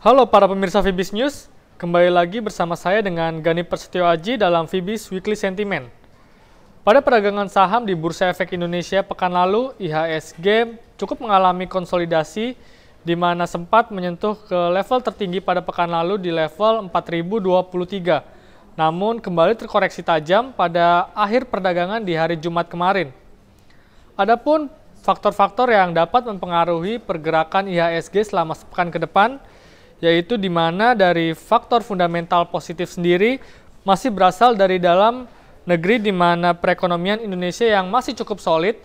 Halo para pemirsa Vibis News, kembali lagi bersama saya dengan Gani Persetio Aji dalam Vibis Weekly Sentiment. Pada perdagangan saham di Bursa Efek Indonesia pekan lalu, IHSG cukup mengalami konsolidasi di mana sempat menyentuh ke level tertinggi pada pekan lalu di level 4023. Namun kembali terkoreksi tajam pada akhir perdagangan di hari Jumat kemarin. Adapun faktor-faktor yang dapat mempengaruhi pergerakan IHSG selama sepekan ke depan, yaitu di mana dari faktor fundamental positif sendiri masih berasal dari dalam negeri di mana perekonomian Indonesia yang masih cukup solid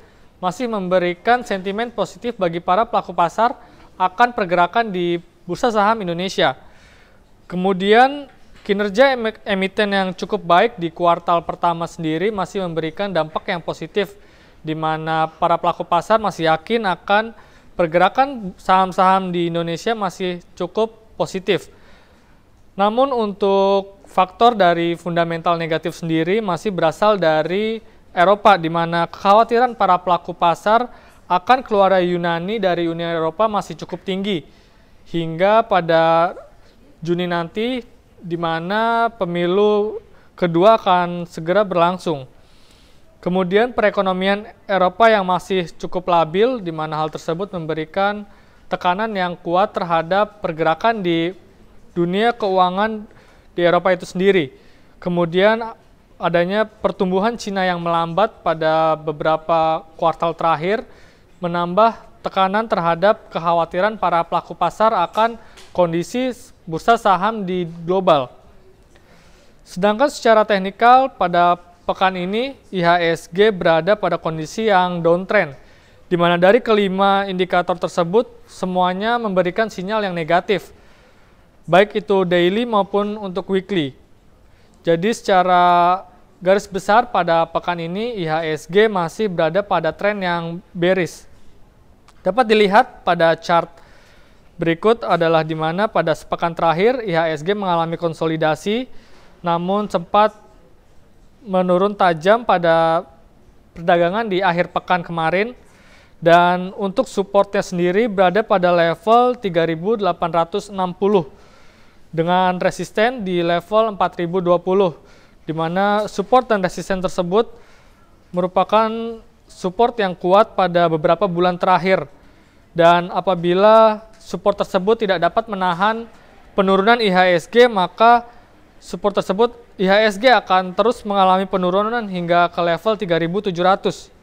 masih memberikan sentimen positif bagi para pelaku pasar akan pergerakan di bursa saham Indonesia. Kemudian Kinerja emiten yang cukup baik di kuartal pertama sendiri masih memberikan dampak yang positif, di mana para pelaku pasar masih yakin akan pergerakan saham-saham di Indonesia masih cukup positif. Namun untuk faktor dari fundamental negatif sendiri masih berasal dari Eropa, di mana kekhawatiran para pelaku pasar akan dari Yunani dari Uni Eropa masih cukup tinggi. Hingga pada Juni nanti, di mana pemilu kedua akan segera berlangsung. Kemudian perekonomian Eropa yang masih cukup labil, di mana hal tersebut memberikan tekanan yang kuat terhadap pergerakan di dunia keuangan di Eropa itu sendiri. Kemudian adanya pertumbuhan Cina yang melambat pada beberapa kuartal terakhir menambah tekanan terhadap kekhawatiran para pelaku pasar akan kondisi bursa saham di global. Sedangkan secara teknikal pada pekan ini IHSG berada pada kondisi yang downtrend di mana dari kelima indikator tersebut semuanya memberikan sinyal yang negatif, baik itu daily maupun untuk weekly. Jadi secara garis besar pada pekan ini IHSG masih berada pada tren yang bearish. Dapat dilihat pada chart berikut adalah di mana pada sepekan terakhir IHSG mengalami konsolidasi namun sempat menurun tajam pada perdagangan di akhir pekan kemarin dan untuk supportnya sendiri berada pada level 3860 dengan resisten di level 4020 di mana support dan resisten tersebut merupakan support yang kuat pada beberapa bulan terakhir. Dan apabila support tersebut tidak dapat menahan penurunan IHSG, maka support tersebut IHSG akan terus mengalami penurunan hingga ke level 3700.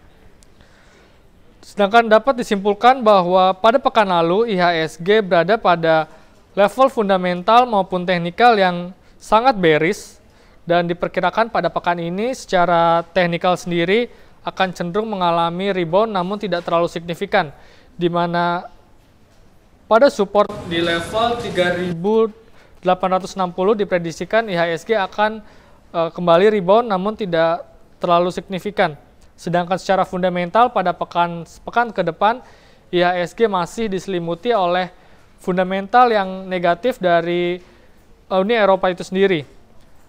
Sedangkan dapat disimpulkan bahwa pada pekan lalu IHSG berada pada level fundamental maupun teknikal yang sangat bearish dan diperkirakan pada pekan ini secara teknikal sendiri akan cenderung mengalami rebound namun tidak terlalu signifikan di mana pada support di level 3860 diprediksikan IHSG akan uh, kembali rebound namun tidak terlalu signifikan. Sedangkan secara fundamental pada pekan pekan ke depan IHSG masih diselimuti oleh fundamental yang negatif dari eh, Uni Eropa itu sendiri.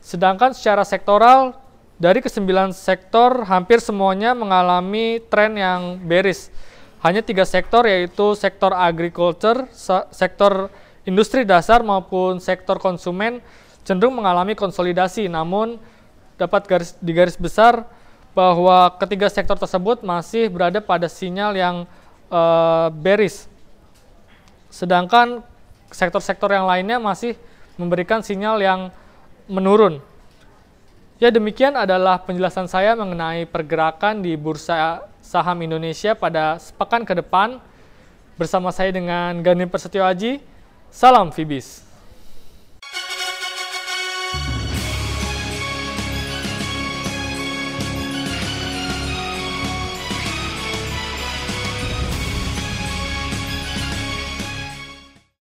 Sedangkan secara sektoral dari kesembilan sektor hampir semuanya mengalami tren yang beris. Hanya tiga sektor yaitu sektor agriculture, sektor industri dasar maupun sektor konsumen cenderung mengalami konsolidasi. Namun dapat garis, di garis besar bahwa ketiga sektor tersebut masih berada pada sinyal yang uh, bearish. Sedangkan sektor-sektor yang lainnya masih memberikan sinyal yang menurun. Ya demikian adalah penjelasan saya mengenai pergerakan di Bursa Saham Indonesia pada sepekan ke depan. Bersama saya dengan Ganim Persetio Aji. Salam Fibis.